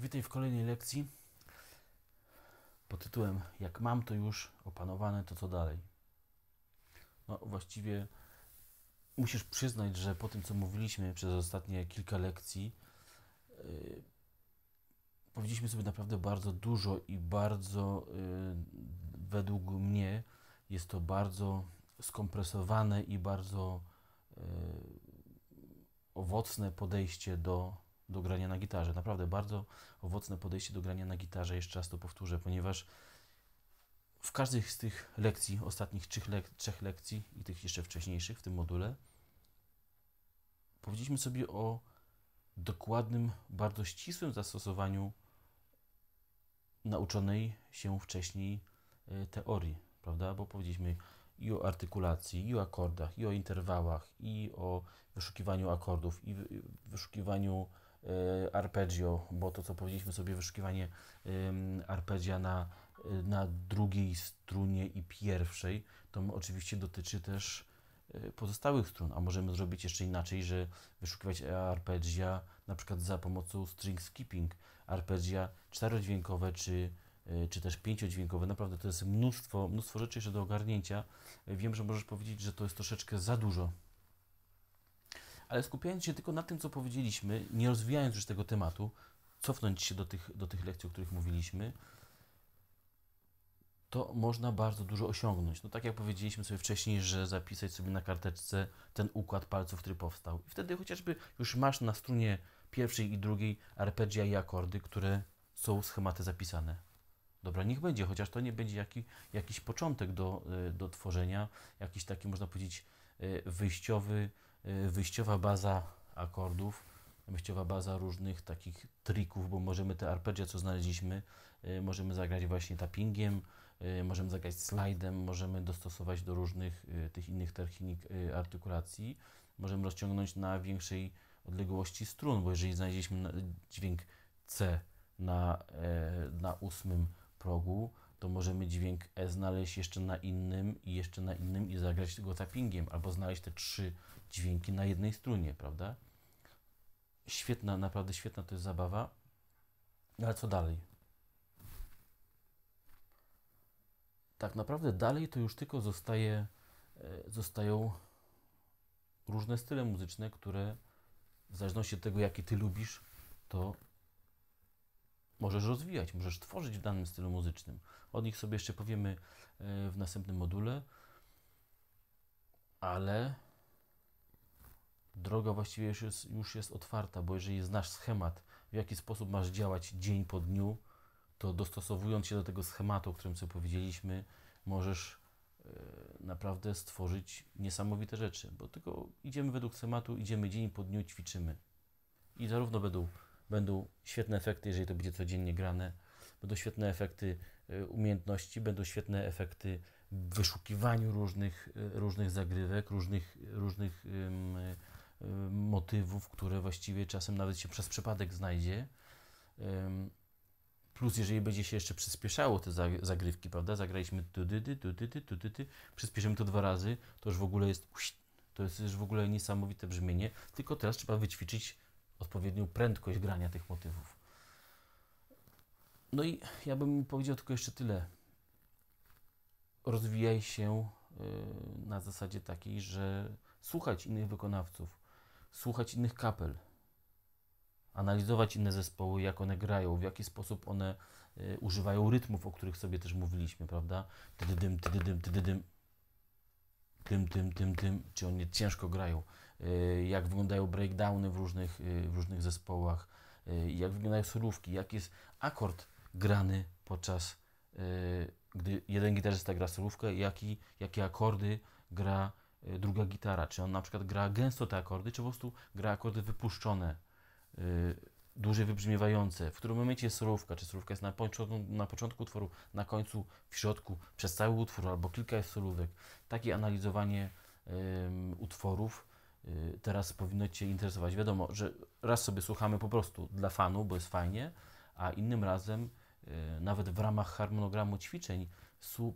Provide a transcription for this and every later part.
Witaj w kolejnej lekcji pod tytułem Jak mam to już opanowane, to co dalej? No właściwie musisz przyznać, że po tym co mówiliśmy przez ostatnie kilka lekcji yy, powiedzieliśmy sobie naprawdę bardzo dużo i bardzo yy, według mnie jest to bardzo skompresowane i bardzo yy, owocne podejście do do grania na gitarze. Naprawdę bardzo owocne podejście do grania na gitarze, jeszcze raz to powtórzę, ponieważ w każdej z tych lekcji, ostatnich trzech, lek trzech lekcji i tych jeszcze wcześniejszych w tym module, powiedzieliśmy sobie o dokładnym, bardzo ścisłym zastosowaniu nauczonej się wcześniej e, teorii, prawda? Bo powiedzieliśmy i o artykulacji, i o akordach, i o interwałach, i o wyszukiwaniu akordów, i wyszukiwaniu E, arpeggio, bo to co powiedzieliśmy sobie, wyszukiwanie arpeggia na, na drugiej strunie i pierwszej, to oczywiście dotyczy też e, pozostałych strun, a możemy zrobić jeszcze inaczej, że wyszukiwać e, arpeggia na przykład za pomocą string skipping, arpeggia czterodźwiękowe czy, czy też pięciodźwiękowe. Naprawdę to jest mnóstwo, mnóstwo rzeczy jeszcze do ogarnięcia. Wiem, że możesz powiedzieć, że to jest troszeczkę za dużo, ale skupiając się tylko na tym, co powiedzieliśmy, nie rozwijając już tego tematu, cofnąć się do tych, do tych lekcji, o których mówiliśmy, to można bardzo dużo osiągnąć. No tak jak powiedzieliśmy sobie wcześniej, że zapisać sobie na karteczce ten układ palców, który powstał. I wtedy chociażby już masz na strunie pierwszej i drugiej arpeggia i akordy, które są schematy zapisane. Dobra, niech będzie, chociaż to nie będzie jaki, jakiś początek do, e, do tworzenia, jakiś taki, można powiedzieć, e, wyjściowy, Y, wyjściowa baza akordów, wyjściowa baza różnych takich trików, bo możemy te arpeggia, co znaleźliśmy, y, możemy zagrać właśnie tappingiem, y, możemy zagrać slajdem, możemy dostosować do różnych tych innych technik artykulacji, możemy rozciągnąć na większej odległości strun, bo jeżeli znaleźliśmy dźwięk C na, e, na ósmym progu, to możemy dźwięk E znaleźć jeszcze na innym i jeszcze na innym i zagrać tego tappingiem, albo znaleźć te trzy dźwięki na jednej strunie, prawda? Świetna, naprawdę świetna to jest zabawa. No ale co dalej? Tak naprawdę dalej to już tylko zostaje, e, zostają różne style muzyczne, które w zależności od tego, jaki ty lubisz, to możesz rozwijać, możesz tworzyć w danym stylu muzycznym. O nich sobie jeszcze powiemy e, w następnym module, ale droga właściwie już jest, już jest otwarta, bo jeżeli znasz schemat, w jaki sposób masz działać dzień po dniu, to dostosowując się do tego schematu, o którym sobie powiedzieliśmy, możesz e, naprawdę stworzyć niesamowite rzeczy, bo tylko idziemy według schematu, idziemy dzień po dniu, ćwiczymy. I zarówno według będą świetne efekty, jeżeli to będzie codziennie grane, będą świetne efekty e, umiejętności, będą świetne efekty w wyszukiwaniu różnych, e, różnych zagrywek, różnych, różnych um, motywów, które właściwie czasem nawet się przez przypadek znajdzie. Um, plus, jeżeli będzie się jeszcze przyspieszało te zagrywki, prawda? Zagraliśmy tu, ty, ty, tu, ty, ty, tu, ty, ty, przyspieszymy to dwa razy, to już w ogóle jest, to jest już w ogóle niesamowite brzmienie, tylko teraz trzeba wyćwiczyć odpowiednią prędkość grania tych motywów. No i ja bym powiedział tylko jeszcze tyle. Rozwijaj się y, na zasadzie takiej, że słuchać innych wykonawców, słuchać innych kapel, analizować inne zespoły, jak one grają, w jaki sposób one y, używają rytmów, o których sobie też mówiliśmy, prawda? Tydydym, tydydym, tydydym, tym, tym, tym, tym, czy oni ciężko grają. Y, jak wyglądają breakdowny w różnych, y, w różnych zespołach, y, jak wyglądają surówki, jak jest akord grany podczas, gdy jeden gitarzysta gra surówkę, jaki, jakie akordy gra druga gitara. Czy on na przykład gra gęsto te akordy, czy po prostu gra akordy wypuszczone, duże wybrzmiewające, w którym momencie jest surówka, czy surówka jest na początku, na początku utworu, na końcu, w środku, przez cały utwór, albo kilka jest surówek. Takie analizowanie utworów Y, teraz powinno Cię interesować. Wiadomo, że raz sobie słuchamy po prostu dla fanu, bo jest fajnie, a innym razem, y, nawet w ramach harmonogramu ćwiczeń,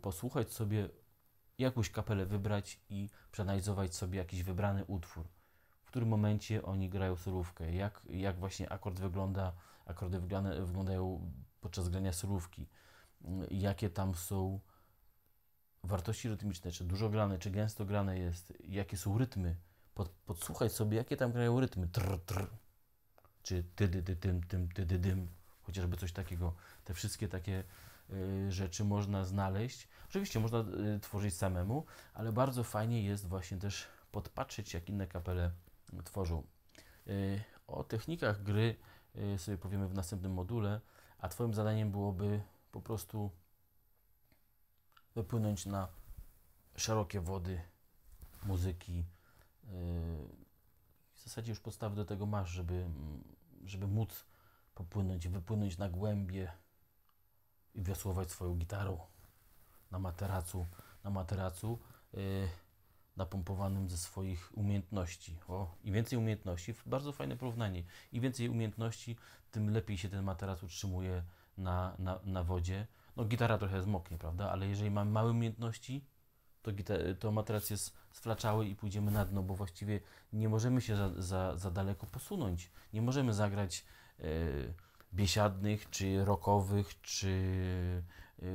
posłuchać sobie jakąś kapelę wybrać i przeanalizować sobie jakiś wybrany utwór. W którym momencie oni grają surówkę, jak, jak właśnie akord wygląda, akordy wyglądają podczas grania surówki, y, jakie tam są wartości rytmiczne, czy dużo grane, czy gęsto grane jest, jakie są rytmy, pod, podsłuchaj sobie, jakie tam grają rytmy. Trr, tr, Czy ty, dy, dy, tym, tym, ty, dym. Chociażby coś takiego. Te wszystkie takie y, rzeczy można znaleźć. Oczywiście można y, tworzyć samemu, ale bardzo fajnie jest właśnie też podpatrzeć, jak inne kapele tworzą. Y, o technikach gry y, sobie powiemy w następnym module, a Twoim zadaniem byłoby po prostu wypłynąć na szerokie wody muzyki w zasadzie już podstawy do tego masz, żeby, żeby móc popłynąć, wypłynąć na głębie i wiosłować swoją gitarą na materacu, na materacu y, napompowanym ze swoich umiejętności. O, im więcej umiejętności, bardzo fajne porównanie, i więcej umiejętności, tym lepiej się ten materac utrzymuje na, na, na wodzie. No gitara trochę zmoknie, prawda, ale jeżeli mam małe umiejętności, to, to materac sflaczały i pójdziemy na dno, bo właściwie nie możemy się za, za, za daleko posunąć. Nie możemy zagrać e, biesiadnych, czy rockowych, czy e,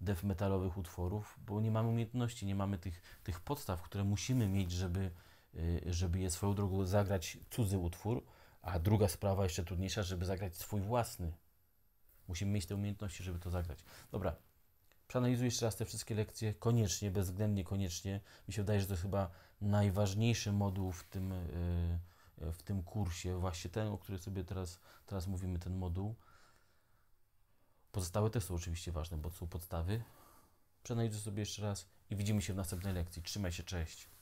death metalowych utworów, bo nie mamy umiejętności, nie mamy tych, tych podstaw, które musimy mieć, żeby, e, żeby je swoją drogą zagrać cudzy utwór, a druga sprawa jeszcze trudniejsza, żeby zagrać swój własny. Musimy mieć te umiejętności, żeby to zagrać. Dobra, Przeanalizuj jeszcze raz te wszystkie lekcje, koniecznie, bezwzględnie koniecznie. Mi się wydaje, że to chyba najważniejszy moduł w tym, e, w tym kursie, właśnie ten, o którym sobie teraz, teraz mówimy, ten moduł. Pozostałe też są oczywiście ważne, bo to są podstawy. Przeanalizuj sobie jeszcze raz i widzimy się w następnej lekcji. Trzymaj się, cześć.